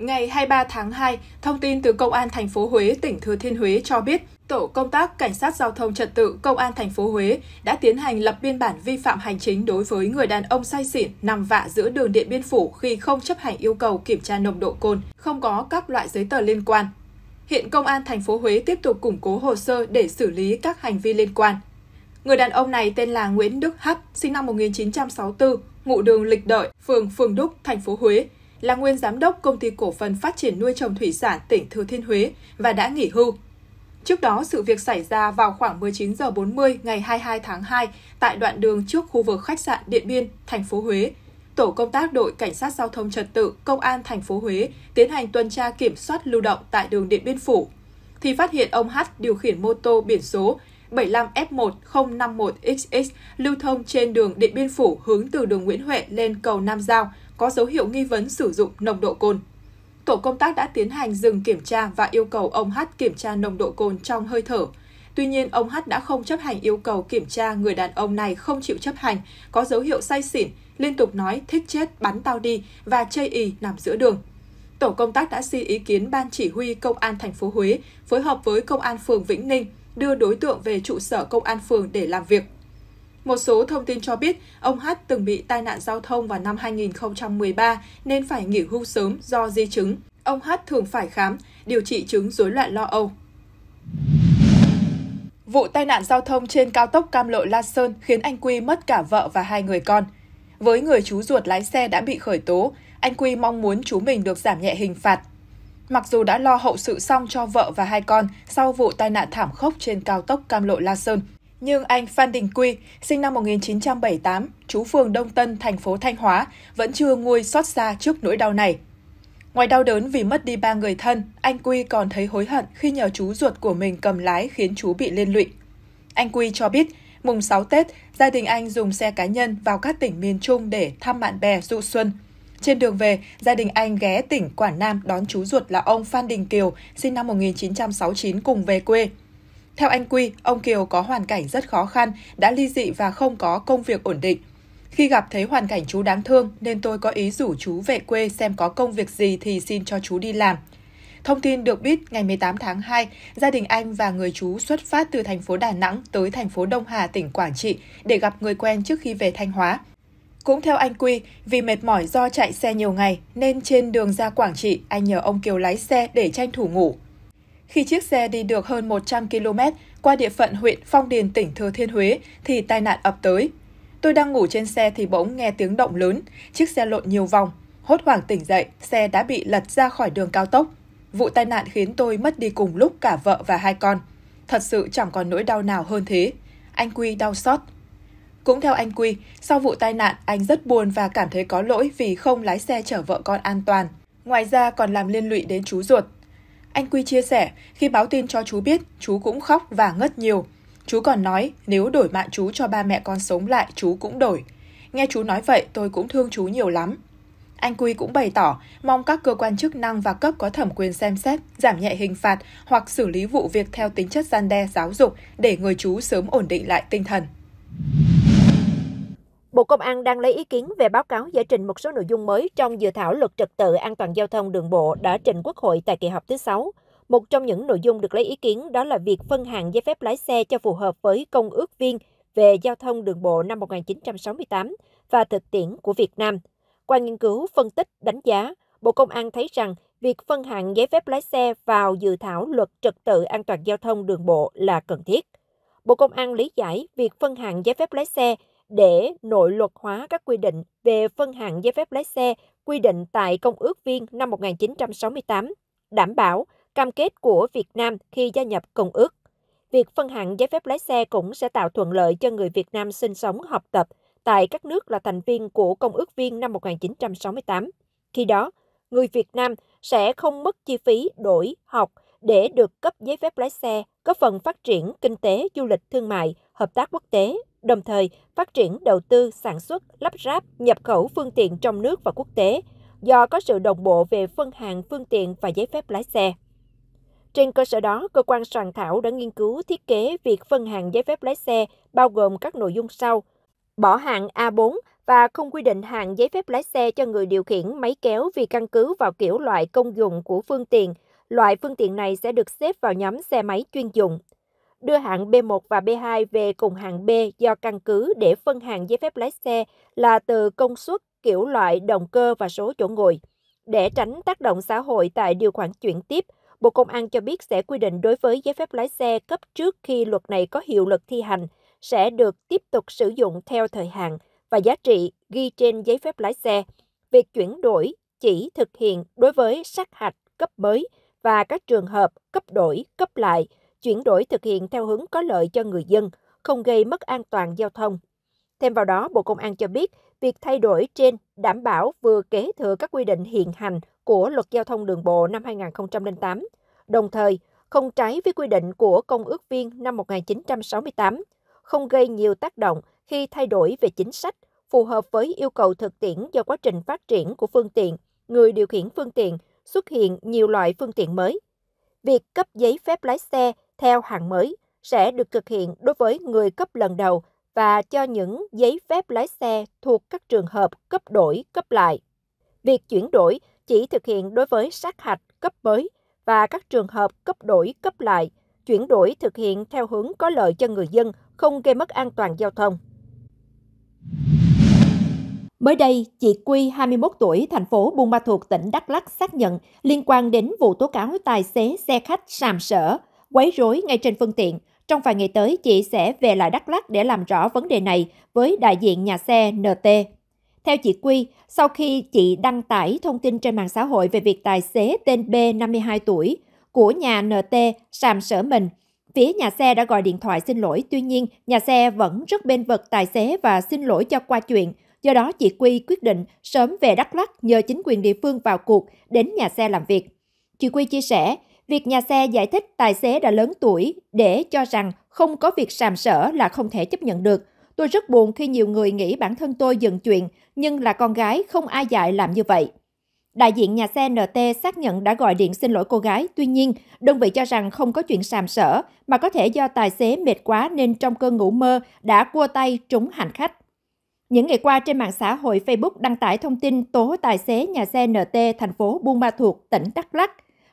Ngày 23 tháng 2, thông tin từ Công an thành phố Huế, tỉnh Thừa Thiên Huế cho biết, tổ công tác cảnh sát giao thông trật tự Công an thành phố Huế đã tiến hành lập biên bản vi phạm hành chính đối với người đàn ông say xỉn nằm vạ giữa đường Điện Biên Phủ khi không chấp hành yêu cầu kiểm tra nồng độ cồn, không có các loại giấy tờ liên quan. Hiện Công an thành phố Huế tiếp tục củng cố hồ sơ để xử lý các hành vi liên quan. Người đàn ông này tên là Nguyễn Đức Hắc, sinh năm 1964, ngụ đường Lịch Đợi, phường Phường Đúc, thành phố Huế, là nguyên giám đốc Công ty Cổ phần Phát triển Nuôi trồng Thủy sản tỉnh Thừa Thiên Huế và đã nghỉ hưu. Trước đó, sự việc xảy ra vào khoảng 19 h 40 ngày 22 tháng 2 tại đoạn đường trước khu vực khách sạn Điện Biên, thành phố Huế. Tổ công tác đội cảnh sát giao thông trật tự công an thành phố Huế tiến hành tuần tra kiểm soát lưu động tại đường Điện Biên Phủ thì phát hiện ông H điều khiển mô tô biển số 75F1051XX lưu thông trên đường Điện Biên Phủ hướng từ đường Nguyễn Huệ lên cầu Nam Giao, có dấu hiệu nghi vấn sử dụng nồng độ cồn. Tổ công tác đã tiến hành dừng kiểm tra và yêu cầu ông H kiểm tra nồng độ cồn trong hơi thở. Tuy nhiên, ông H đã không chấp hành yêu cầu kiểm tra người đàn ông này không chịu chấp hành, có dấu hiệu say xỉn, liên tục nói thích chết bắn tao đi và chây ý nằm giữa đường. Tổ công tác đã xin ý kiến Ban Chỉ huy Công an thành phố Huế phối hợp với Công an phường Vĩnh Ninh đưa đối tượng về trụ sở Công an phường để làm việc. Một số thông tin cho biết, ông Hát từng bị tai nạn giao thông vào năm 2013 nên phải nghỉ hưu sớm do di chứng. Ông Hát thường phải khám, điều trị chứng rối loạn lo âu. Vụ tai nạn giao thông trên cao tốc Cam Lộ La Sơn khiến anh Quy mất cả vợ và hai người con. Với người chú ruột lái xe đã bị khởi tố, anh Quy mong muốn chú mình được giảm nhẹ hình phạt. Mặc dù đã lo hậu sự xong cho vợ và hai con sau vụ tai nạn thảm khốc trên cao tốc Cam Lộ La Sơn, nhưng anh Phan Đình Quy, sinh năm 1978, chú phường Đông Tân, thành phố Thanh Hóa, vẫn chưa nguôi xót xa trước nỗi đau này. Ngoài đau đớn vì mất đi ba người thân, anh Quy còn thấy hối hận khi nhờ chú ruột của mình cầm lái khiến chú bị liên lụy. Anh Quy cho biết, mùng 6 Tết, gia đình anh dùng xe cá nhân vào các tỉnh miền Trung để thăm bạn bè du xuân. Trên đường về, gia đình anh ghé tỉnh Quảng Nam đón chú ruột là ông Phan Đình Kiều, sinh năm 1969 cùng về quê. Theo anh Quy, ông Kiều có hoàn cảnh rất khó khăn, đã ly dị và không có công việc ổn định. Khi gặp thấy hoàn cảnh chú đáng thương nên tôi có ý rủ chú về quê xem có công việc gì thì xin cho chú đi làm. Thông tin được biết ngày 18 tháng 2, gia đình anh và người chú xuất phát từ thành phố Đà Nẵng tới thành phố Đông Hà, tỉnh Quảng Trị để gặp người quen trước khi về Thanh Hóa. Cũng theo anh Quy, vì mệt mỏi do chạy xe nhiều ngày nên trên đường ra Quảng Trị, anh nhờ ông Kiều lái xe để tranh thủ ngủ. Khi chiếc xe đi được hơn 100 km qua địa phận huyện Phong Điền, tỉnh Thừa Thiên Huế thì tai nạn ập tới. Tôi đang ngủ trên xe thì bỗng nghe tiếng động lớn, chiếc xe lộn nhiều vòng. Hốt hoảng tỉnh dậy, xe đã bị lật ra khỏi đường cao tốc. Vụ tai nạn khiến tôi mất đi cùng lúc cả vợ và hai con. Thật sự chẳng còn nỗi đau nào hơn thế. Anh Quy đau xót. Cũng theo anh Quy, sau vụ tai nạn, anh rất buồn và cảm thấy có lỗi vì không lái xe chở vợ con an toàn. Ngoài ra còn làm liên lụy đến chú ruột, anh Quy chia sẻ, khi báo tin cho chú biết, chú cũng khóc và ngất nhiều. Chú còn nói, nếu đổi mạng chú cho ba mẹ con sống lại, chú cũng đổi. Nghe chú nói vậy, tôi cũng thương chú nhiều lắm. Anh Quy cũng bày tỏ, mong các cơ quan chức năng và cấp có thẩm quyền xem xét, giảm nhẹ hình phạt hoặc xử lý vụ việc theo tính chất gian đe giáo dục để người chú sớm ổn định lại tinh thần. Bộ Công an đang lấy ý kiến về báo cáo giải trình một số nội dung mới trong dự thảo luật trật tự an toàn giao thông đường bộ đã trình Quốc hội tại kỳ họp thứ 6. Một trong những nội dung được lấy ý kiến đó là việc phân hạng giấy phép lái xe cho phù hợp với Công ước Viên về Giao thông Đường bộ năm 1968 và thực tiễn của Việt Nam. Qua nghiên cứu, phân tích, đánh giá, Bộ Công an thấy rằng việc phân hạng giấy phép lái xe vào dự thảo luật trật tự an toàn giao thông đường bộ là cần thiết. Bộ Công an lý giải việc phân hạng giấy phép lái xe – để nội luật hóa các quy định về phân hạng giấy phép lái xe quy định tại Công ước Viên năm 1968, đảm bảo cam kết của Việt Nam khi gia nhập Công ước. Việc phân hạng giấy phép lái xe cũng sẽ tạo thuận lợi cho người Việt Nam sinh sống, học tập tại các nước là thành viên của Công ước Viên năm 1968. Khi đó, người Việt Nam sẽ không mất chi phí đổi, học để được cấp giấy phép lái xe, có phần phát triển kinh tế, du lịch, thương mại, hợp tác quốc tế đồng thời phát triển đầu tư sản xuất, lắp ráp, nhập khẩu phương tiện trong nước và quốc tế, do có sự đồng bộ về phân hạng phương tiện và giấy phép lái xe. Trên cơ sở đó, cơ quan soạn thảo đã nghiên cứu thiết kế việc phân hạng giấy phép lái xe bao gồm các nội dung sau: bỏ hạng A4 và không quy định hạng giấy phép lái xe cho người điều khiển máy kéo vì căn cứ vào kiểu loại công dụng của phương tiện. Loại phương tiện này sẽ được xếp vào nhóm xe máy chuyên dụng đưa hạng B1 và B2 về cùng hạng B do căn cứ để phân hạng giấy phép lái xe là từ công suất, kiểu loại, động cơ và số chỗ ngồi. Để tránh tác động xã hội tại điều khoản chuyển tiếp, Bộ Công an cho biết sẽ quy định đối với giấy phép lái xe cấp trước khi luật này có hiệu lực thi hành sẽ được tiếp tục sử dụng theo thời hạn và giá trị ghi trên giấy phép lái xe. Việc chuyển đổi chỉ thực hiện đối với sát hạch cấp mới và các trường hợp cấp đổi, cấp lại – chuyển đổi thực hiện theo hướng có lợi cho người dân, không gây mất an toàn giao thông. Thêm vào đó, Bộ Công an cho biết, việc thay đổi trên đảm bảo vừa kế thừa các quy định hiện hành của Luật Giao thông Đường bộ năm 2008, đồng thời không trái với quy định của Công ước Viên năm 1968, không gây nhiều tác động khi thay đổi về chính sách, phù hợp với yêu cầu thực tiễn do quá trình phát triển của phương tiện, người điều khiển phương tiện, xuất hiện nhiều loại phương tiện mới. Việc cấp giấy phép lái xe theo hạng mới sẽ được thực hiện đối với người cấp lần đầu và cho những giấy phép lái xe thuộc các trường hợp cấp đổi, cấp lại. Việc chuyển đổi chỉ thực hiện đối với sát hạch cấp mới và các trường hợp cấp đổi, cấp lại, chuyển đổi thực hiện theo hướng có lợi cho người dân, không gây mất an toàn giao thông. Mới đây, chị Quy, 21 tuổi, thành phố Buôn Ma Thuột, tỉnh Đắk Lắk xác nhận liên quan đến vụ tố cáo tài xế xe khách sàm sở quấy rối ngay trên phương tiện. Trong vài ngày tới, chị sẽ về lại Đắk Lắk để làm rõ vấn đề này với đại diện nhà xe NT. Theo chị Quy, sau khi chị đăng tải thông tin trên mạng xã hội về việc tài xế tên B 52 tuổi của nhà NT sàm sở mình, phía nhà xe đã gọi điện thoại xin lỗi, tuy nhiên nhà xe vẫn rất bên vực tài xế và xin lỗi cho qua chuyện. Do đó, chị Quy quyết định sớm về Đắk Lắk nhờ chính quyền địa phương vào cuộc đến nhà xe làm việc. Chị Quy chia sẻ, Việc nhà xe giải thích tài xế đã lớn tuổi để cho rằng không có việc sàm sỡ là không thể chấp nhận được. Tôi rất buồn khi nhiều người nghĩ bản thân tôi dừng chuyện, nhưng là con gái không ai dạy làm như vậy. Đại diện nhà xe NT xác nhận đã gọi điện xin lỗi cô gái, tuy nhiên, đơn vị cho rằng không có chuyện sàm sỡ, mà có thể do tài xế mệt quá nên trong cơn ngủ mơ đã cua tay trúng hành khách. Những ngày qua trên mạng xã hội Facebook đăng tải thông tin tố tài xế nhà xe NT thành phố Buôn Ma Thuột, tỉnh Đắk Lắk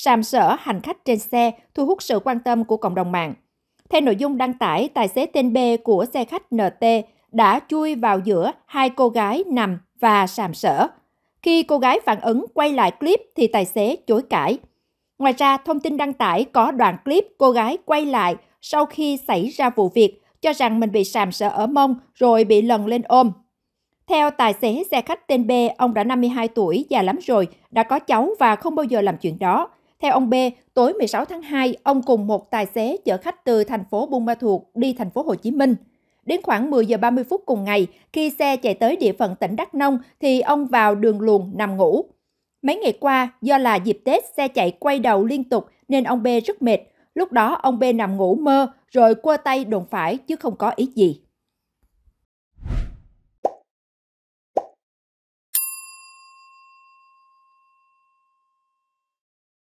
sàm sỡ hành khách trên xe, thu hút sự quan tâm của cộng đồng mạng. Theo nội dung đăng tải, tài xế tên B của xe khách NT đã chui vào giữa hai cô gái nằm và sàm sỡ. Khi cô gái phản ứng quay lại clip thì tài xế chối cãi. Ngoài ra, thông tin đăng tải có đoạn clip cô gái quay lại sau khi xảy ra vụ việc, cho rằng mình bị sàm sỡ ở mông rồi bị lần lên ôm. Theo tài xế xe khách tên B, ông đã 52 tuổi, già lắm rồi, đã có cháu và không bao giờ làm chuyện đó. Theo ông B, tối 16 tháng 2, ông cùng một tài xế chở khách từ thành phố Buôn Ma Thuột đi thành phố Hồ Chí Minh. Đến khoảng 10 giờ 30 phút cùng ngày, khi xe chạy tới địa phận tỉnh Đắk Nông thì ông vào đường luồn nằm ngủ. Mấy ngày qua, do là dịp Tết xe chạy quay đầu liên tục nên ông B rất mệt. Lúc đó ông B nằm ngủ mơ rồi quơ tay đồn phải chứ không có ý gì.